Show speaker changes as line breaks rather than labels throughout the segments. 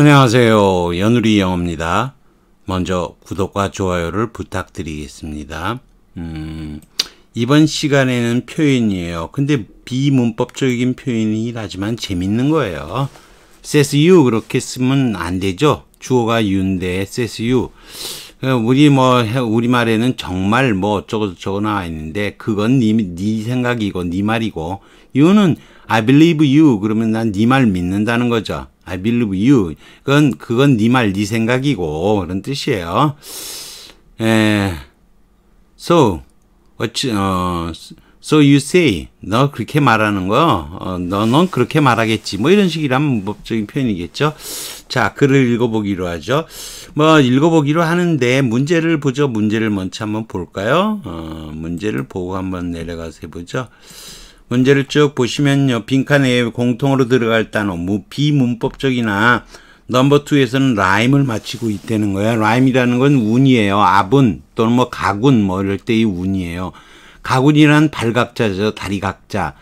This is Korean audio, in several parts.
안녕하세요. 연우리 영어입니다. 먼저 구독과 좋아요를 부탁드리겠습니다. 음, 이번 시간에는 표현이에요. 근데 비문법적인 표현이긴 하지만 재밌는 거예요. says you 그렇게 쓰면 안 되죠. 주어가 you인데 says you. 우리 뭐 우리말에는 정말 뭐 어쩌고 저쩌고 나와 있는데 그건 네, 네 생각이고 네 말이고 you는 I believe you 그러면 난 네 말 믿는다는 거죠. I believe you. 그건 그건 네 말, 네 생각이고 그런 뜻이에요. 에, 예. so what, 어, so you say 너 그렇게 말하는 거, 어, 너는 그렇게 말하겠지. 뭐 이런 식이라면 법적인 표현이겠죠. 자, 글을 읽어보기로 하죠. 뭐 읽어보기로 하는데 문제를 보죠. 문제를 먼저 한번 볼까요? 어, 문제를 보고 한번 내려가서 해보죠. 문제를 쭉 보시면요. 빈칸에 공통으로 들어갈 단어 뭐 비문법적이나 넘버 투에서는 라임을 마치고 있다는 거야. 라임이라는 건 운이에요. 아분 또는 뭐 가군 뭐 이럴 때의 운이에요. 가군이란 발각자죠. 다리각자.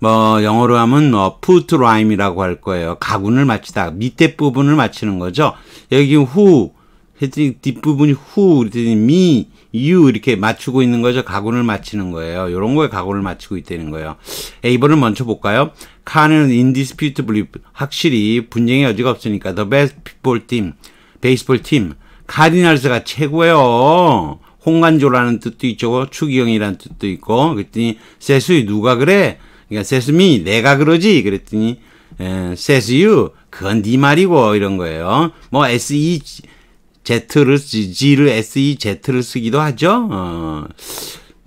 뭐 영어로 하면 뭐 put rhyme이라고 할 거예요. 가군을 마치다 밑에 부분을 마치는 거죠. 여기 후 했더니 뒷부분이 후, 그랬더 미, 유 이렇게 맞추고 있는 거죠. 가군을 맞추는 거예요. 이런 거에 가군을 맞추고 있다는 거예요. 에이번을 먼저 볼까요? 카는 indisputably 확실히 분쟁의 여지가 없으니까 the best people team, 베이스볼 팀, 카디널스가 최고예요. 홍간조라는 뜻도 있죠 추기경이라는 뜻도 있고 그랬더니 세수이 누가 그래? 그러니까 세수미 내가 그러지 그랬더니 세수유 그건 네 말이고 이런 거예요. 뭐 S E Z를 G를 SE Z를 쓰기도 하죠. 어.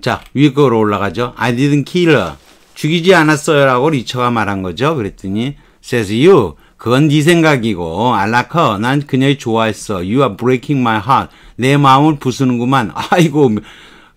자 위에 거로 올라가죠. I didn't kill her. 죽이지 않았어요라고 리처가 말한 거죠. 그랬더니 says you 그건 네 생각이고 알라커 난 그녀를 좋아했어. You are breaking my heart. 내 마음을 부수는구만. 아이고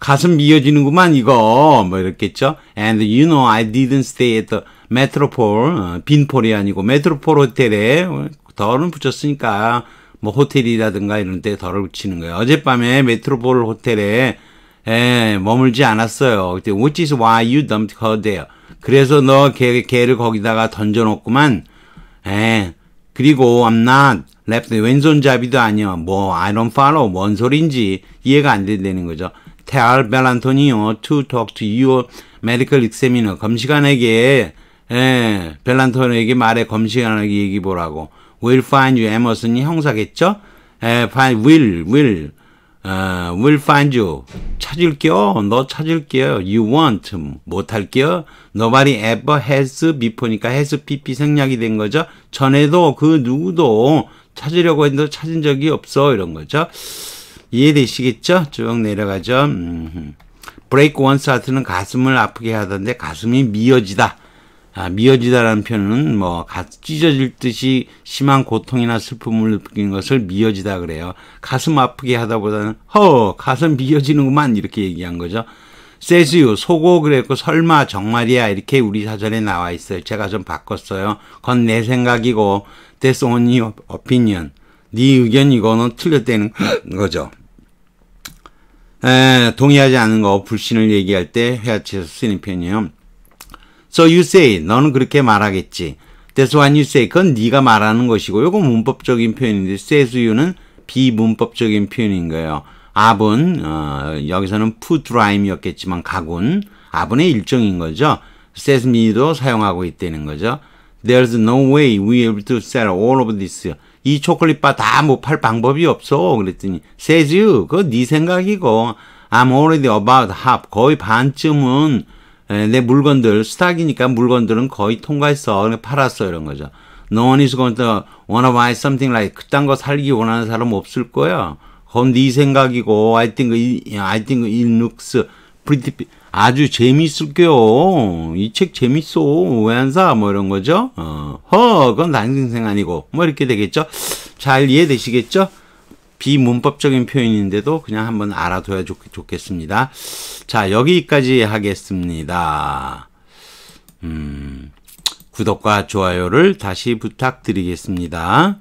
가슴 미어지는구만 이거 뭐이렇겠죠 And you know I didn't stay at the 메트로폴 어, 빈폴이 아니고 메트로폴 호텔에 어, 덜은 붙였으니까 뭐 호텔이라든가 이런 데 덜어붙이는 거예요. 어젯밤에 메트로폴 호텔에 에, 머물지 않았어요. Which is why you dumped her there. 그래서 너 걔, 걔를 거기다가 던져놓구만. 에, 그리고 I'm not left. 왼손잡이도 아니야. 뭐 I don't follow. 뭔 소린지 이해가 안 된다는 거죠. Tell 벨란토니오 to talk to your medical examiner. 검시관에게 에, 벨란토니에게 말해 검시관에게 얘기 보라고. will find you 에머슨이 형사겠죠? 에, find will will 어, will find you 찾을게요. 너 찾을게요. you want 못할게요. nobody ever has before니까 has pp 생략이 된 거죠. 전에도 그 누구도 찾으려고 해도 찾은 적이 없어 이런 거죠. 이해되시겠죠? 쭉 내려가죠. 음. 음. break one's heart는 가슴을 아프게 하던데 가슴이 미어지다. 아, 미어지다라는 표현은 뭐갓 찢어질 듯이 심한 고통이나 슬픔을 느낀 것을 미어지다 그래요. 가슴 아프게 하다보다는 허 가슴 미어지는구만 이렇게 얘기한 거죠. 세수유소고 그랬고 설마 정말이야 이렇게 우리 사전에 나와 있어요. 제가 좀 바꿨어요. 그건 내 생각이고 that's only opinion. 네 의견 이거는 틀렸다는 거죠. 에, 동의하지 않은 거 불신을 얘기할 때회화치에서 쓰는 편이에요. So you say, 너는 그렇게 말하겠지. That's what you say. 그건 네가 말하는 것이고 요거 문법적인 표현인데 says you는 비문법적인 표현인 거예요. 아분, 어, 여기서는 푸드라임이었겠지만 가군, 아분의 일종인 거죠. says me도 사용하고 있다는 거죠. There's no way we able to sell all of this. 이 초콜릿바 다 못 팔 방법이 없어. 그랬더니 says you, 그거 네 생각이고 I'm already about half, 거의 반쯤은 예, 내 물건들 스탁이니까 물건들은 거의 통과했어 팔았어 이런 거죠. No one is going to wanna buy something like 그딴 거 살기 원하는 사람 없을 거야. 그건 네 생각이고 I think I think it looks pretty 아주 재밌을게요. 이 책 재밌어. 왜 안 사? 뭐 이런 거죠. 어, 허, 그건 당신 생 아니고. 뭐 이렇게 되겠죠. 잘 이해되시겠죠? 비문법적인 표현인데도 그냥 한번 알아둬야 좋, 좋겠습니다. 자, 여기까지 하겠습니다. 음, 구독과 좋아요를 다시 부탁드리겠습니다.